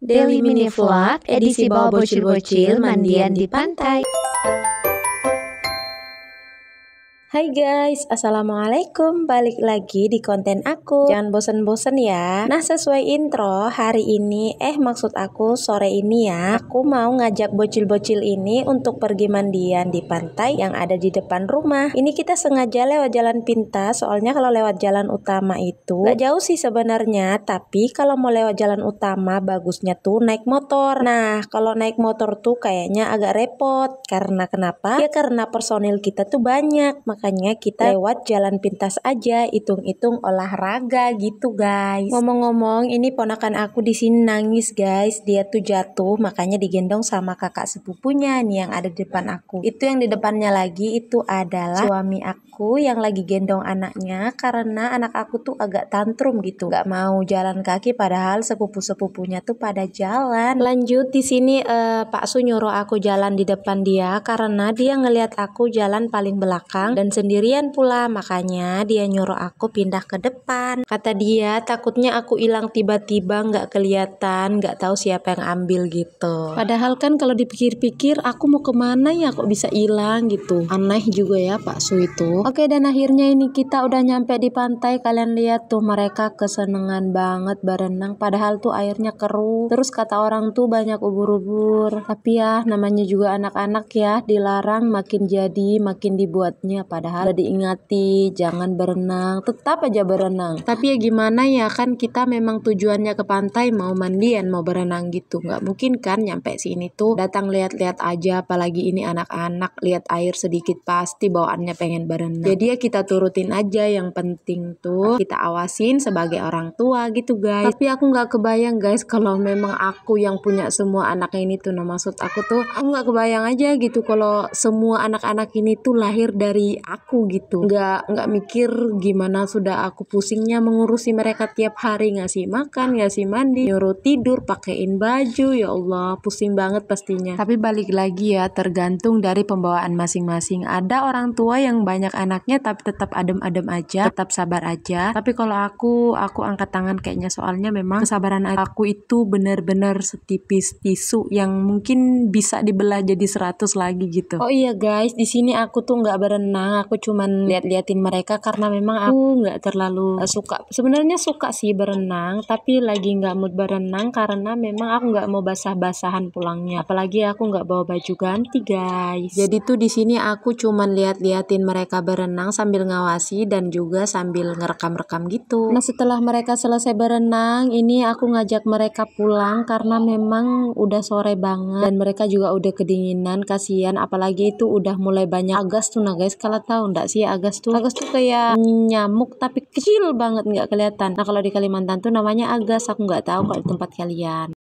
Daily Mini Vlog edisi bawa bocil-bocil mandian di pantai. Hai guys, Assalamualaikum Balik lagi di konten aku Jangan bosen-bosen ya Nah sesuai intro, hari ini Eh maksud aku sore ini ya Aku mau ngajak bocil-bocil ini Untuk pergi mandian di pantai Yang ada di depan rumah Ini kita sengaja lewat jalan pintas Soalnya kalau lewat jalan utama itu Gak jauh sih sebenarnya Tapi kalau mau lewat jalan utama Bagusnya tuh naik motor Nah kalau naik motor tuh kayaknya agak repot Karena kenapa? Ya karena personil kita tuh banyak makanya kita lewat jalan pintas aja, hitung-hitung olahraga gitu guys. Ngomong-ngomong, ini ponakan aku di sini nangis guys, dia tuh jatuh makanya digendong sama kakak sepupunya nih yang ada di depan aku. Itu yang di depannya lagi itu adalah suami aku yang lagi gendong anaknya karena anak aku tuh agak tantrum gitu, nggak mau jalan kaki padahal sepupu-sepupunya tuh pada jalan. Lanjut di sini uh, Pak Su aku jalan di depan dia karena dia ngelihat aku jalan paling belakang dan sendirian pula makanya dia nyuruh aku pindah ke depan. Kata dia takutnya aku hilang tiba-tiba nggak kelihatan, nggak tahu siapa yang ambil gitu. Padahal kan kalau dipikir-pikir aku mau kemana ya kok bisa hilang gitu. Aneh juga ya Pak Su itu. Oke dan akhirnya ini kita udah nyampe di pantai kalian lihat tuh mereka kesenengan banget berenang padahal tuh airnya keruh. Terus kata orang tuh banyak ubur-ubur. Tapi ya namanya juga anak-anak ya dilarang makin jadi makin dibuatnya Pak padahal udah diingati jangan berenang tetap aja berenang tapi ya gimana ya kan kita memang tujuannya ke pantai mau mandian mau berenang gitu nggak mungkin kan nyampe sini tuh datang lihat-lihat aja apalagi ini anak-anak lihat air sedikit pasti bawaannya pengen berenang jadi ya kita turutin aja yang penting tuh kita awasin sebagai orang tua gitu guys tapi aku nggak kebayang guys kalau memang aku yang punya semua anak ini tuh nah maksud aku tuh aku nggak kebayang aja gitu kalau semua anak-anak ini tuh lahir dari aku gitu nggak nggak mikir gimana sudah aku pusingnya mengurusi mereka tiap hari ngasih makan ngasih mandi nyuruh tidur pakein baju ya Allah pusing banget pastinya tapi balik lagi ya tergantung dari pembawaan masing-masing ada orang tua yang banyak anaknya tapi tetap adem-adem aja tetap sabar aja tapi kalau aku aku angkat tangan kayaknya soalnya memang kesabaran aku itu bener-bener setipis tisu yang mungkin bisa dibelah jadi 100 lagi gitu oh iya guys di sini aku tuh nggak berenang sekarang nah, aku cuman lihat-liatin mereka karena memang aku nggak terlalu eh, suka sebenarnya suka sih berenang tapi lagi nggak mood berenang karena memang aku nggak mau basah-basahan pulangnya apalagi aku nggak bawa baju ganti guys jadi tuh di sini aku cuman lihat-liatin mereka berenang sambil ngawasi dan juga sambil ngerekam-rekam gitu nah setelah mereka selesai berenang ini aku ngajak mereka pulang karena memang udah sore banget dan mereka juga udah kedinginan kasihan apalagi itu udah mulai banyak agas tuh nah guys kalau tahu enggak sih agas tuh agas tuh kayak nyamuk tapi kecil banget nggak kelihatan nah kalau di Kalimantan tuh namanya agas aku nggak tahu kalau di tempat kalian